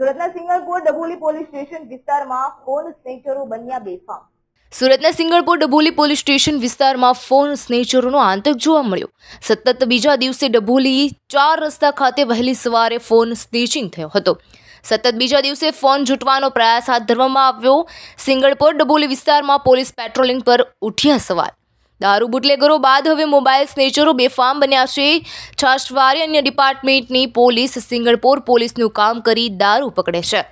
સુરતના Singanpor Dabholi police station વિસ્તારમાં phone સ્નેચરો બન્યા બેફામ સુરતના સિંગળપુર ડભોલી પોલીસ સ્ટેશન વિસ્તારમાં ફોન સ્નેચરોનો આતંક જોવા મળ્યો સતત બીજા દિવસે ડભોલી ચાર રસ્તા ખાતે વહેલી સવારે ફોન સ્નેચિંગ થયો હતો સતત બીજા દિવસે ફોન જૂટવાનો પ્રયાસ હાથ ધરવામાં આવ્યો સિંગળપોર ડભોલી વિસ્તારમાં પોલીસ પેટ્રોલિંગ પર ઉઠ્યા સવાલ દારૂ બુટલેગરો બાદ હવે મોબાઈલ સ્નેચરો બેફામ બન્યા છે છાશવારી અન્ય ડિપાર્ટમેન્ટની પોલીસ સિંગણપોર પોલીસનું કામ કરી દારૂ પકડે છે